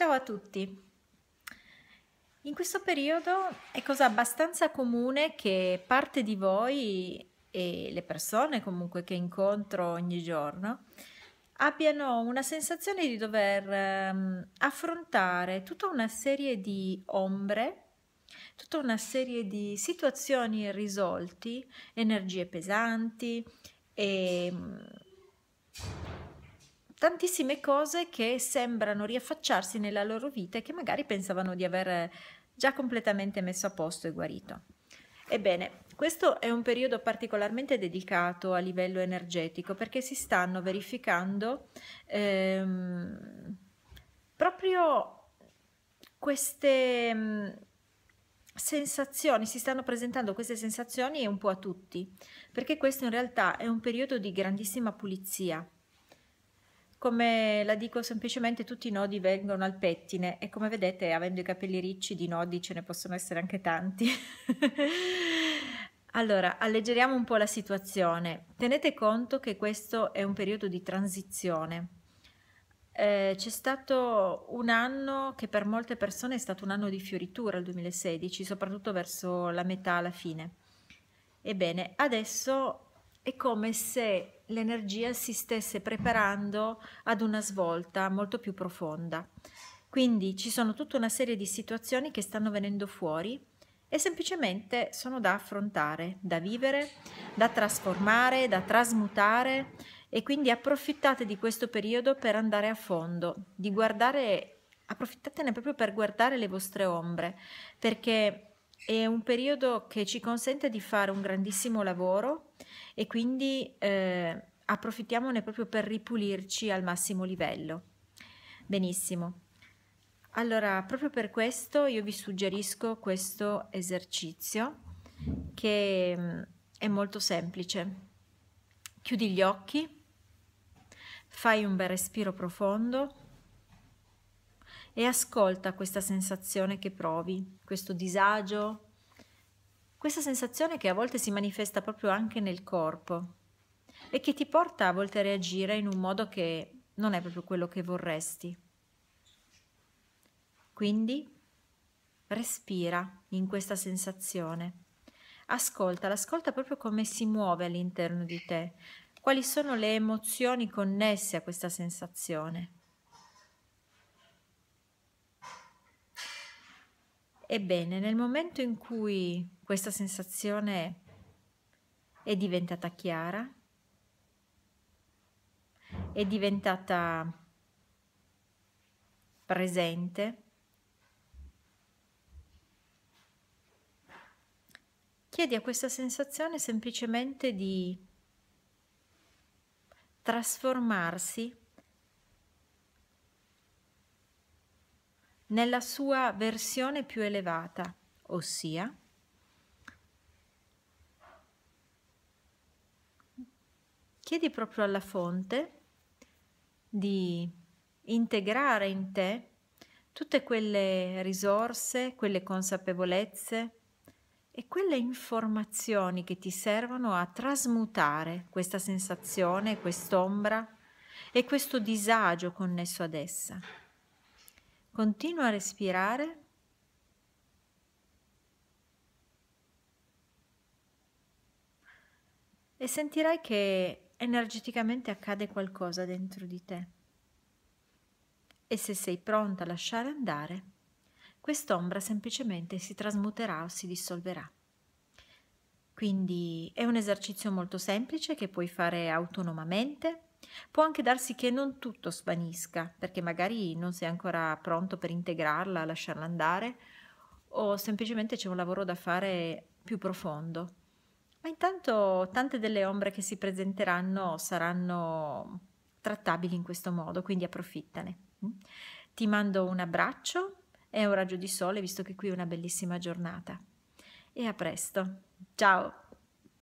Ciao a tutti! In questo periodo è cosa abbastanza comune che parte di voi e le persone comunque che incontro ogni giorno abbiano una sensazione di dover um, affrontare tutta una serie di ombre, tutta una serie di situazioni irrisolti, energie pesanti e um, tantissime cose che sembrano riaffacciarsi nella loro vita e che magari pensavano di aver eh, già completamente messo a posto e guarito. Ebbene, questo è un periodo particolarmente dedicato a livello energetico perché si stanno verificando ehm, proprio queste mm, sensazioni, si stanno presentando queste sensazioni un po' a tutti, perché questo in realtà è un periodo di grandissima pulizia come la dico semplicemente tutti i nodi vengono al pettine e come vedete avendo i capelli ricci di nodi ce ne possono essere anche tanti allora alleggeriamo un po' la situazione tenete conto che questo è un periodo di transizione eh, c'è stato un anno che per molte persone è stato un anno di fioritura il 2016 soprattutto verso la metà la fine ebbene adesso è come se l'energia si stesse preparando ad una svolta molto più profonda. Quindi ci sono tutta una serie di situazioni che stanno venendo fuori e semplicemente sono da affrontare, da vivere, da trasformare, da trasmutare e quindi approfittate di questo periodo per andare a fondo, di guardare, approfittatene proprio per guardare le vostre ombre, perché è un periodo che ci consente di fare un grandissimo lavoro e quindi eh, approfittiamone proprio per ripulirci al massimo livello. Benissimo. Allora, proprio per questo io vi suggerisco questo esercizio che mm, è molto semplice. Chiudi gli occhi, fai un bel respiro profondo e ascolta questa sensazione che provi, questo disagio, questa sensazione che a volte si manifesta proprio anche nel corpo e che ti porta a volte a reagire in un modo che non è proprio quello che vorresti. Quindi respira in questa sensazione. Ascolta, ascolta proprio come si muove all'interno di te, quali sono le emozioni connesse a questa sensazione. Ebbene, nel momento in cui questa sensazione è diventata chiara, è diventata presente, chiedi a questa sensazione semplicemente di trasformarsi nella sua versione più elevata, ossia chiedi proprio alla fonte di integrare in te tutte quelle risorse, quelle consapevolezze e quelle informazioni che ti servono a trasmutare questa sensazione, quest'ombra e questo disagio connesso ad essa. Continua a respirare. E sentirai che energeticamente accade qualcosa dentro di te. E se sei pronta a lasciare andare, quest'ombra semplicemente si trasmuterà o si dissolverà. Quindi è un esercizio molto semplice che puoi fare autonomamente Può anche darsi che non tutto svanisca, perché magari non sei ancora pronto per integrarla, lasciarla andare, o semplicemente c'è un lavoro da fare più profondo. Ma intanto tante delle ombre che si presenteranno saranno trattabili in questo modo, quindi approfittane. Mm? Ti mando un abbraccio e un raggio di sole, visto che qui è una bellissima giornata. E a presto. Ciao!